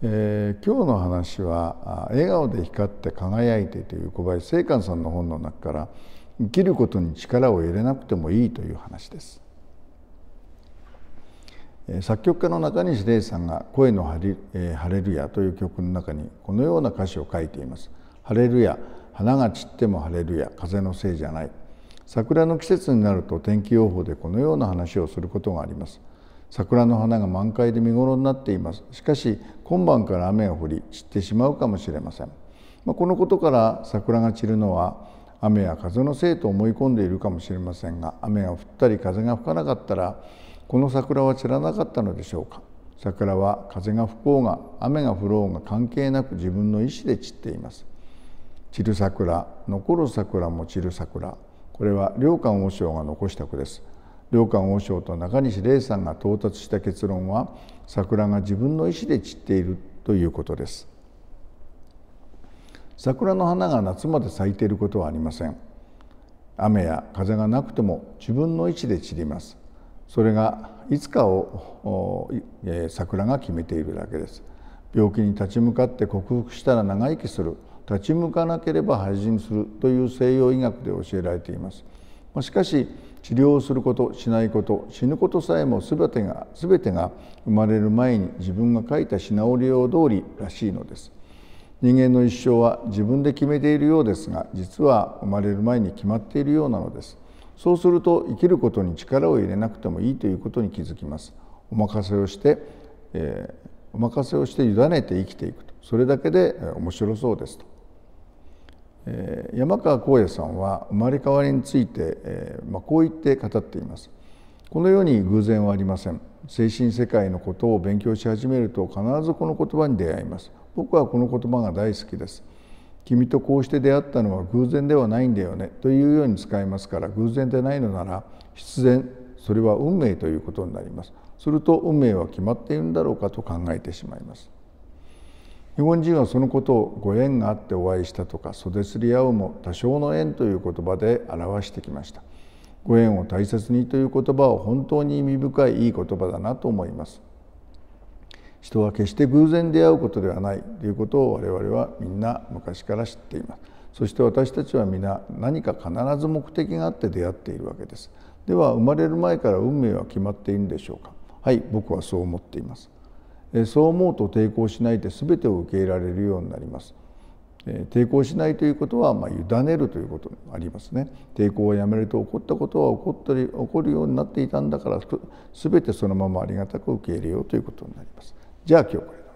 えー、今日の話は「笑顔で光って輝いて」という小林聖寛さんの本の中から生きることに力を入れなくてもいいという話です。えー、作曲家の中西礼さんが「声のハリ、えー、ハレルヤ」という曲の中にこのような歌詞を書いています。ハレルヤ花が散ってもハレルヤ風のせいじゃない桜の季節になると天気予報でこのような話をすることがあります。桜の花が満開で見ごろになっていますしかし今晩から雨が降り散ってしまうかもしれません、まあ、このことから桜が散るのは雨や風のせいと思い込んでいるかもしれませんが雨が降ったり風が吹かなかったらこの桜は散らなかったのでしょうか桜は風が吹こうが雨が降ろうが関係なく自分の意思で散っています散る桜残る桜も散る桜これは良寛和尚が残した句です良寛王将と中西礼さんが到達した結論は桜が自分の意思で散っているということです桜の花が夏まで咲いていることはありません雨や風がなくても自分の意思で散りますそれがいつかを、桜が決めているだけです病気に立ち向かって克服したら長生きする立ち向かなければ廃人するという西洋医学で教えられていますましかし治療をすることしないこと死ぬことさえも全てが全てが生まれる前に自分が書いた品ナオ用通りらしいのです人間の一生は自分で決めているようですが実は生まれる前に決まっているようなのですそうすると生きることに力を入れなくてもいいということに気づきますお任せをして、えー、お任せをして委ねて生きていくとそれだけで面白そうですと山川光栄さんは生まれ変わりについて、えまこう言って語っていますこのように偶然はありません精神世界のことを勉強し始めると必ずこの言葉に出会います僕はこの言葉が大好きです君とこうして出会ったのは偶然ではないんだよねというように使いますから偶然でないのなら必然それは運命ということになりますすると運命は決まっているんだろうかと考えてしまいます日本人はそのことをご縁があってお会いしたとか袖釣り合うも多少の縁という言葉で表してきましたご縁を大切にという言葉は本当に意味深いいい言葉だなと思います人は決して偶然出会うことではないということを我々はみんな昔から知っていますそして私たちは皆何か必ず目的があって出会っているわけですでは生まれる前から運命は決まっているんでしょうかはい僕はそう思っていますそう思うと抵抗しないで全てを受け入れられるようになります。抵抗しないということは、まあ、委ねるということありますね抵抗をやめると起こったことは起こったり起こるようになっていたんだから全てそのままありがたく受け入れようということになります。じゃあ今日これ